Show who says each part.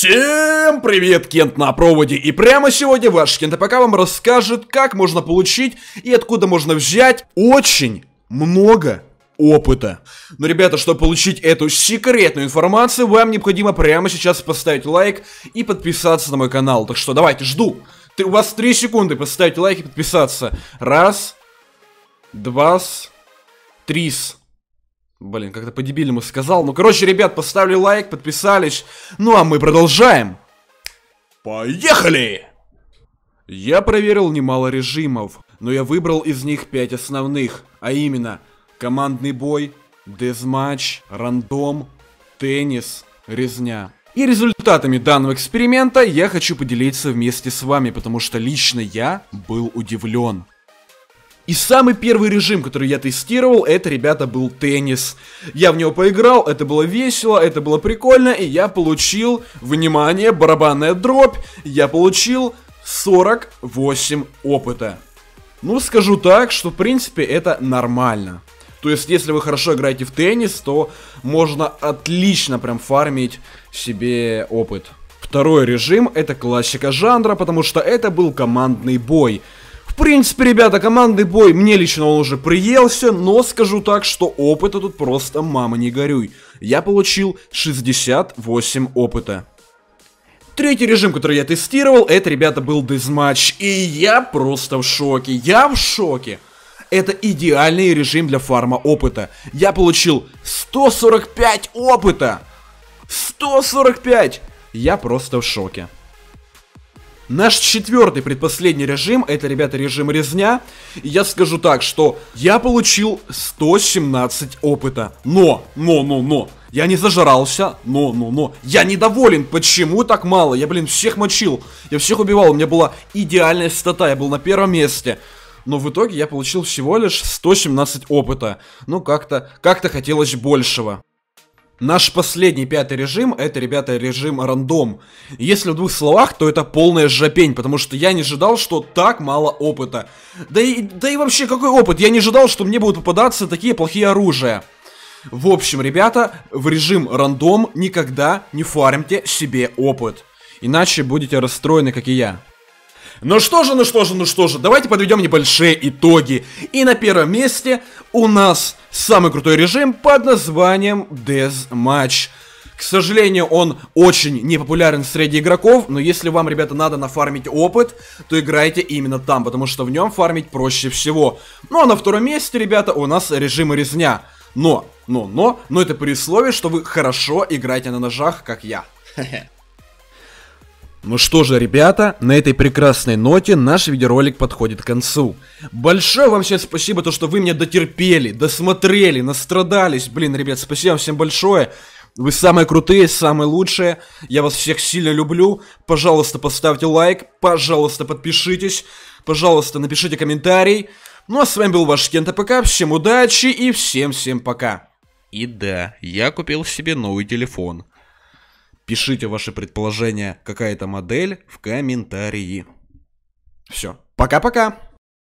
Speaker 1: Всем привет, Кент на проводе, и прямо сегодня ваш Кент пока вам расскажет, как можно получить и откуда можно взять очень много опыта. Но, ну, ребята, чтобы получить эту секретную информацию, вам необходимо прямо сейчас поставить лайк и подписаться на мой канал. Так что давайте, жду. Ты, у вас 3 секунды поставить лайк и подписаться. Раз, два, трис. Блин, как-то по-дебильному сказал. Ну, короче, ребят, поставили лайк, подписались. Ну, а мы продолжаем. Поехали! Я проверил немало режимов, но я выбрал из них пять основных, а именно командный бой, дезматч, рандом, теннис, резня. И результатами данного эксперимента я хочу поделиться вместе с вами, потому что лично я был удивлен. И самый первый режим, который я тестировал, это, ребята, был теннис. Я в него поиграл, это было весело, это было прикольно, и я получил, внимание, барабанная дробь, я получил 48 опыта. Ну, скажу так, что, в принципе, это нормально. То есть, если вы хорошо играете в теннис, то можно отлично прям фармить себе опыт. Второй режим это классика жанра, потому что это был командный бой принципе, ребята, командный бой мне лично он уже приелся, но скажу так, что опыта тут просто мама не горюй. Я получил 68 опыта. Третий режим, который я тестировал, это, ребята, был дезматч. И я просто в шоке. Я в шоке. Это идеальный режим для фарма опыта. Я получил 145 опыта. 145. Я просто в шоке. Наш четвертый предпоследний режим, это, ребята, режим резня. И я скажу так, что я получил 117 опыта. Но, но, но, но, я не зажрался, но, но, но. Я недоволен, почему так мало? Я, блин, всех мочил, я всех убивал, у меня была идеальная стата, я был на первом месте. Но в итоге я получил всего лишь 117 опыта. Ну, как-то, как-то хотелось большего. Наш последний пятый режим, это, ребята, режим рандом. Если в двух словах, то это полная жопень, потому что я не ожидал, что так мало опыта. Да и, да и вообще, какой опыт? Я не ожидал, что мне будут попадаться такие плохие оружия. В общем, ребята, в режим рандом никогда не фармьте себе опыт. Иначе будете расстроены, как и я. Ну что же, ну что же, ну что же, давайте подведем небольшие итоги. И на первом месте у нас самый крутой режим под названием Death Match. К сожалению, он очень непопулярен среди игроков, но если вам, ребята, надо нафармить опыт, то играйте именно там, потому что в нем фармить проще всего. Ну а на втором месте, ребята, у нас режим резня. Но, но, но, но это при условии, что вы хорошо играете на ножах, как я. Ну что же, ребята, на этой прекрасной ноте наш видеоролик подходит к концу. Большое вам сейчас спасибо, то, что вы меня дотерпели, досмотрели, настрадались. Блин, ребят, спасибо всем большое. Вы самые крутые, самые лучшие. Я вас всех сильно люблю. Пожалуйста, поставьте лайк. Пожалуйста, подпишитесь. Пожалуйста, напишите комментарий. Ну а с вами был ваш Кент АПК. Всем удачи и всем-всем пока. И да, я купил себе новый телефон. Пишите ваши предположения, какая это модель в комментарии. Все. Пока-пока!